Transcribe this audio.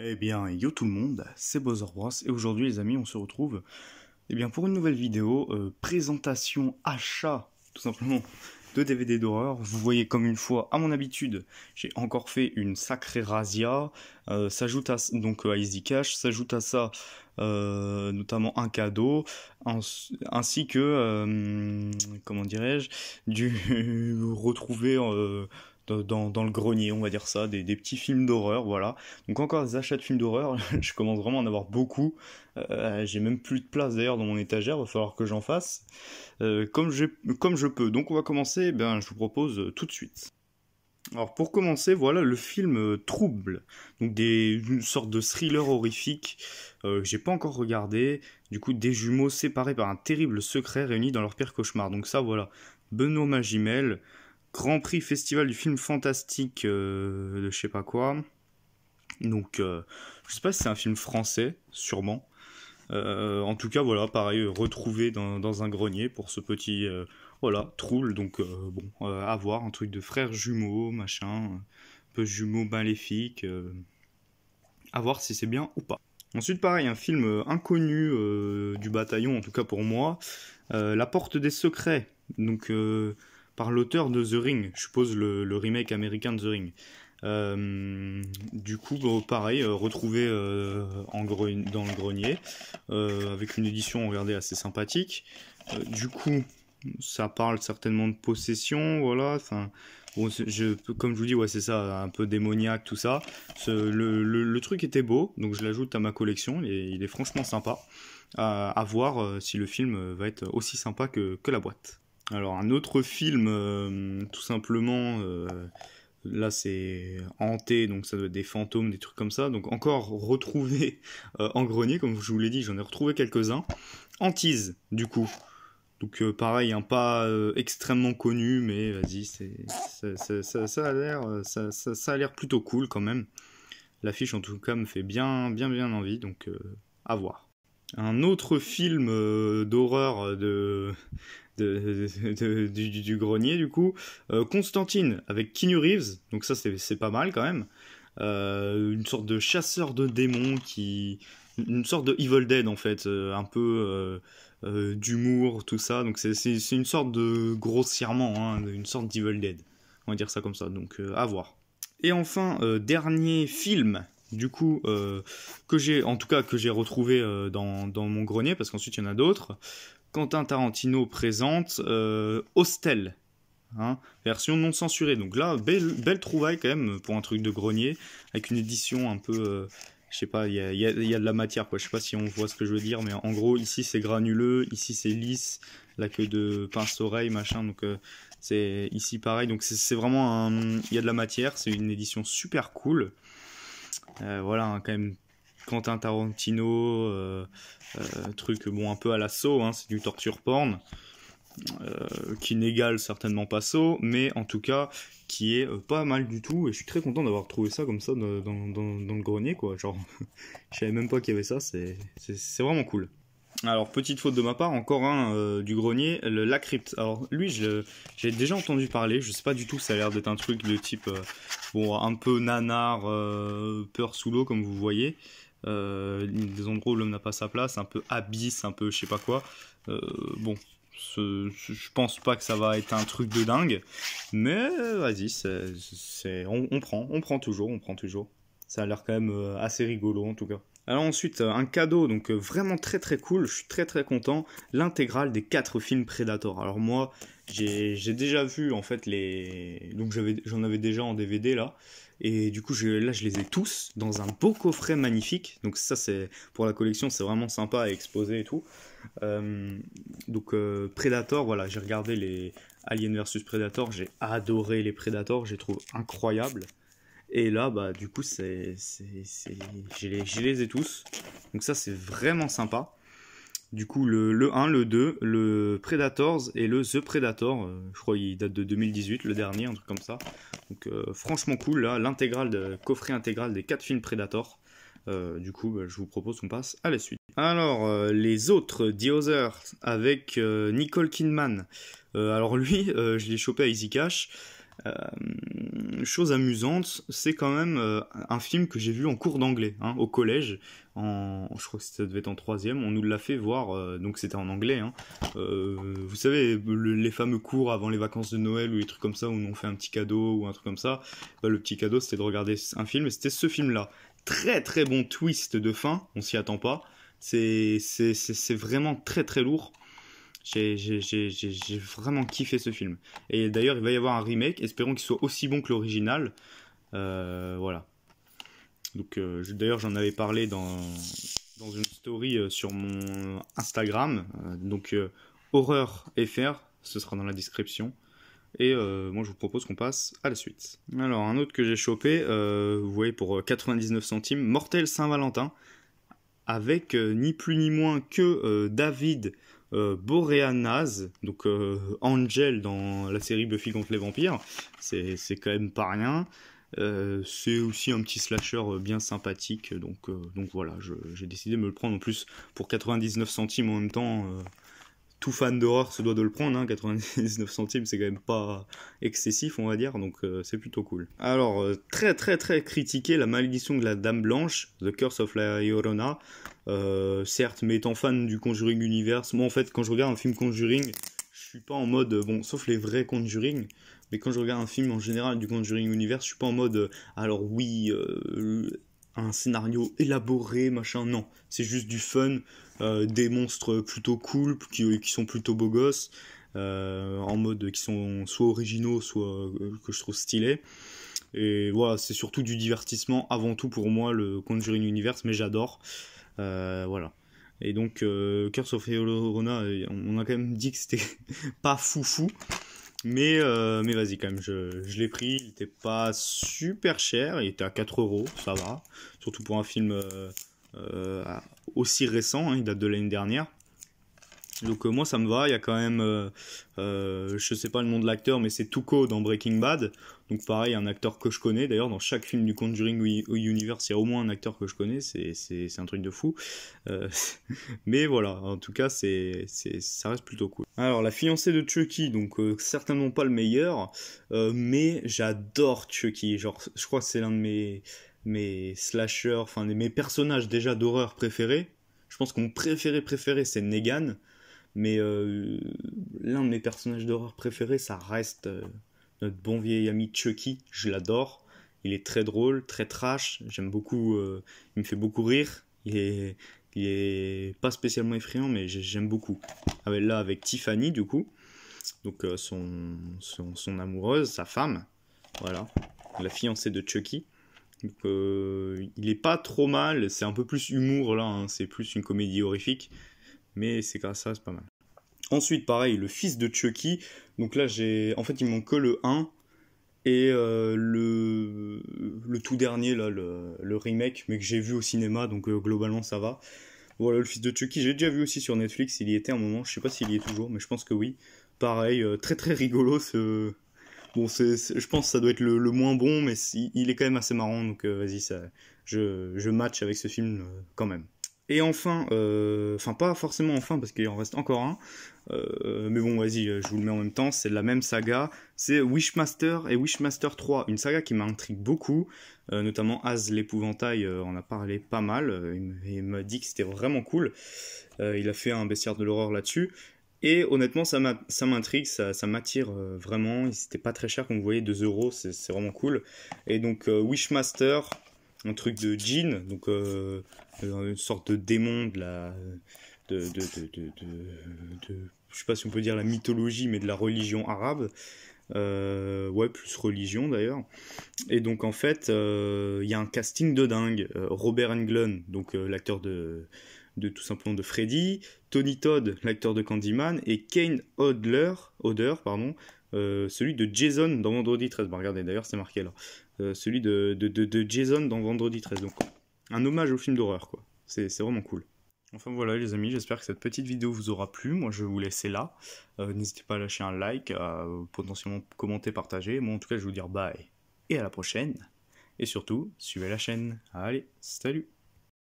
Eh bien, yo tout le monde, c'est Bowser et aujourd'hui les amis, on se retrouve eh bien, pour une nouvelle vidéo, euh, présentation achat tout simplement de DVD d'horreur. Vous voyez comme une fois, à mon habitude, j'ai encore fait une sacrée razzia. Euh, s'ajoute à donc euh, à Cash, s'ajoute à ça notamment un cadeau, ainsi que comment dirais-je, du retrouver dans, le grenier, on va dire ça, des, petits films d'horreur, voilà. Donc encore des achats de films d'horreur, je commence vraiment à en avoir beaucoup. Euh, j'ai même plus de place d'ailleurs dans mon étagère, il va falloir que j'en fasse euh, comme, je, peux. Donc on va commencer, eh ben, je vous propose tout de suite. Alors pour commencer, voilà le film euh, Trouble, donc une sorte de thriller horrifique que j'ai pas encore regardé. Du coup, des jumeaux séparés par un terrible secret réunis dans leur pire cauchemar. Donc ça, voilà, Benoît Magimel. Grand Prix Festival du film fantastique euh, de je sais pas quoi. Donc, euh, je sais pas si c'est un film français, sûrement. Euh, en tout cas, voilà, pareil, retrouvé dans, dans un grenier pour ce petit, voilà, troule. Donc, bon, à voir, un truc de frères jumeaux, machin, un peu jumeaux maléfiques. à voir si c'est bien ou pas. Ensuite, pareil, un film inconnu du bataillon, en tout cas pour moi, La Porte des Secrets. Donc, par l'auteur de The Ring, je suppose le, remake américain de The Ring. Euh, du coup, bah, pareil, euh, retrouvé euh, en dans le grenier, euh, avec une édition, regardez, assez sympathique. du coup, ça parle certainement de possession, voilà. Enfin, comme je vous dis, ouais, c'est ça, un peu démoniaque, tout ça. le, truc était beau, donc je l'ajoute à ma collection. Et il est franchement sympa. À, voir si le film va être aussi sympa que la boîte. Alors un autre film, euh, tout simplement, euh, là c'est hanté, donc ça doit être des fantômes, des trucs comme ça. Donc encore retrouvé euh, en grenier, comme je vous l'ai dit, j'en ai retrouvé quelques-uns. Antise, du coup. Donc pareil, un hein, pas extrêmement connu, mais vas-y, ça, ça, a l'air, ça, a l'air plutôt cool quand même. L'affiche en tout cas me fait bien, bien, bien envie, donc à voir. Un autre film d'horreur de du, grenier du coup. Euh, Constantine avec Keanu Reeves, donc ça c'est pas mal quand même. Euh, une sorte de chasseur de démons qui, une sorte de Evil Dead en fait, euh, un peu d'humour tout ça. Donc c'est une sorte de grossièrement, hein, une sorte d'Evil Dead, on va dire ça comme ça. Donc à voir. Et enfin dernier film du coup que j'ai en tout cas que j'ai retrouvé dans, dans, mon grenier parce qu'ensuite il y en a d'autres Quentin Tarantino présente euh, Hostel, hein, version non censurée. Donc là, belle, trouvaille quand même pour un truc de grenier, avec une édition un peu... Euh, je sais pas, il y a, de la matière, quoi. Je sais pas si on voit ce que je veux dire, mais en gros, ici c'est granuleux, ici c'est lisse, la queue de pince-oreille, machin. Donc euh, c'est ici pareil. Donc c'est vraiment un. Il y a de la matière, c'est une édition super cool. voilà, hein, quand même Quentin Tarantino, euh, euh, truc bon un peu à l'assaut, hein, c'est du torture porn. Euh, qui n'égale certainement pas So, mais en tout cas qui est pas mal du tout. Et je suis très content d'avoir trouvé ça comme ça dans, le grenier, quoi. Genre, je savais même pas qu'il y avait ça, c'est vraiment cool. Alors, petite faute de ma part, encore un du grenier, le, la crypte. Alors, lui, j'ai déjà entendu parler, je sais pas du tout, ça a l'air d'être un truc de type, bon, un peu nanar, peur sous l'eau, comme vous voyez. Euh, des endroits où l'homme n'a pas sa place, un peu abysse, un peu je sais pas quoi. Euh, bon, je pense pas que ça va être un truc de dingue, mais vas-y, c'est, on, prend, on prend toujours, on prend toujours. Ça a l'air quand même euh, assez rigolo en tout cas. Alors ensuite, un cadeau, donc vraiment très très cool, je suis très très content, l'intégrale des 4 films Predator. Alors moi, j'ai, déjà vu en fait les... Donc j'en avais déjà en DVD là, et du coup, je, là, je les ai tous dans un beau coffret magnifique. Donc ça, c'est pour la collection, c'est vraiment sympa à exposer et tout. Euh, donc euh, Predator, voilà, j'ai regardé les Alien vs Predator, j'ai adoré les Predator, je les trouve incroyables. Et là, bah, du coup, c'est, je, les, les ai tous. Donc ça, c'est vraiment sympa. Du coup, le, le, 1, le 2, le Predators et le The Predator. Euh, je crois qu'il date de 2018, le dernier, un truc comme ça. Donc euh, franchement cool, là, l'intégrale, coffret intégral des 4 films Predator. Euh, du coup, bah, je vous propose qu'on passe à la suite. Alors, euh, les autres, The avec Nicole Kidman. alors lui, je l'ai chopé à Easy Cash. Euh, chose amusante, c'est quand même euh, un film que j'ai vu en cours d'anglais hein, au collège. En, je crois que ça devait être en troisième, on nous l'a fait voir, euh, donc c'était en anglais. Hein. vous savez, les fameux cours avant les vacances de Noël ou les trucs comme ça où on fait un petit cadeau ou un truc comme ça. Bah, le petit cadeau, c'était de regarder un film et c'était ce film-là. Très très bon twist de fin, on s'y attend pas. C'est vraiment très très lourd. J'ai vraiment kiffé ce film. Et d'ailleurs, il va y avoir un remake, espérons qu'il soit aussi bon que l'original. Euh, voilà. Donc, euh, d'ailleurs, j'en avais parlé dans, une story euh, sur mon Instagram. donc, Horreur FR, ce sera dans la description. Et moi, je vous propose qu'on passe à la suite. Alors, un autre que j'ai chopé, vous voyez, pour 99 centimes, Mortel Saint-Valentin, avec ni plus ni moins que David euh, Boreanaz, donc euh, Angel dans la série Buffy contre les vampires, c'est, c'est quand même pas rien. Euh, c'est aussi un petit slasher bien sympathique, donc, donc voilà, j'ai décidé de me le prendre en plus pour 99 centimes en même temps tout fan d'horreur se doit de le prendre, 99 hein. centimes c'est quand même pas excessif on va dire, donc euh, c'est plutôt cool. Alors euh, très très très critiqué la malédiction de la Dame Blanche, The Curse of la Llorona, euh, certes mais étant fan du Conjuring Universe, moi en fait quand je regarde un film Conjuring, je suis pas en mode, bon sauf les vrais Conjuring, mais quand je regarde un film en général du Conjuring Universe, je suis pas en mode, alors oui, un scénario élaboré, machin, non. C'est juste du fun, euh, des monstres plutôt cool, qui, sont plutôt beaux gosses, euh, en mode qui sont soit originaux, soit euh, que je trouve stylés. Et voilà, c'est surtout du divertissement avant tout pour moi, le Conjuring Universe, mais j'adore. voilà. Et donc, Curse of Rona, on a quand même dit que c'était pas foufou. Fou. Mais, euh, mais vas-y, quand même, je, je l'ai pris. Il était pas super cher. Il était à 4 euros, ça va. Surtout pour un film euh, euh, aussi récent. Hein. il date de l'année dernière. Donc euh, moi ça me va, il y a quand même, euh, euh, je sais pas le nom de l'acteur, mais c'est Tuco dans Breaking Bad. Donc pareil, un acteur que je connais. D'ailleurs dans chaque film du Conjuring Universe, il y a au moins un acteur que je connais. C'est un truc de fou. mais voilà, en tout cas c'est ça reste plutôt cool. Alors la fiancée de Chucky, donc certainement pas le meilleur, mais j'adore Chucky. Genre je crois que c'est l'un de mes mes slashers, enfin mes personnages déjà d'horreur préférés. Je pense que mon préféré préféré c'est Negan. Mais euh, l'un de mes personnages d'horreur préférés, ça reste euh, notre bon vieil ami Chucky. Je l'adore. Il est très drôle, très trash. J'aime beaucoup. Euh, il me fait beaucoup rire. Il est, il est pas spécialement effrayant, mais j'aime beaucoup. Avec, ah là, avec Tiffany, du coup. Donc, son, son, amoureuse, sa femme. Voilà. La fiancée de Chucky. il est pas trop mal. C'est un peu plus humour là. Hein. C'est plus une comédie horrifique mais c'est grâce à ça, c'est pas mal. Ensuite, pareil, le fils de Chucky. Donc là, j'ai. En fait, il manque que le 1 et euh, le... le, tout dernier, là, le, remake, mais que j'ai vu au cinéma, donc euh, globalement, ça va. Voilà, le fils de Chucky, j'ai déjà vu aussi sur Netflix, il y était un moment, je sais pas s'il y est toujours, mais je pense que oui. Pareil, euh, très très rigolo ce. Bon, c'est, je pense que ça doit être le, le moins bon, mais il est quand même assez marrant, donc vas-y, ça, je, je match avec ce film quand même. Et enfin, euh, enfin pas forcément enfin parce qu'il en reste encore un, euh, mais bon vas-y, euh, je vous le mets en même temps, c'est la même saga, c'est Wishmaster et Wishmaster 3, une saga qui m'intrigue beaucoup, notamment Az l'épouvantail, on a parlé pas mal, il m'a dit que c'était vraiment cool, il a fait un bestiaire de l'horreur là-dessus, et honnêtement, ça m'intrigue, ça, m'attire vraiment. C'était pas très cher, comme vous voyez, 2 euros, c'est vraiment cool. Et donc, Wishmaster, un truc de djinn, donc euh, une sorte de démon de la. De, de, de, de, je sais pas si on peut dire la mythologie, mais de la religion arabe. Euh, ouais, plus religion d'ailleurs. Et donc en fait, euh, il y a un casting de dingue. Robert Englund, donc l'acteur de, de tout simplement de Freddy, Tony Todd, l'acteur de Candyman, et Kane Hodler, Hodler pardon, euh, celui de Jason dans Vendredi 13. Bah, regardez, d'ailleurs, c'est marqué là. Euh, celui de, de, Jason dans Vendredi 13. Donc, un hommage au film d'horreur, quoi. C'est vraiment cool. Enfin voilà les amis, j'espère que cette petite vidéo vous aura plu. Moi je vais vous laisser là. Euh, n'hésitez pas à lâcher un like, à potentiellement commenter, partager. Moi en tout cas je vais vous dire bye et à la prochaine. Et surtout, suivez la chaîne. Allez, salut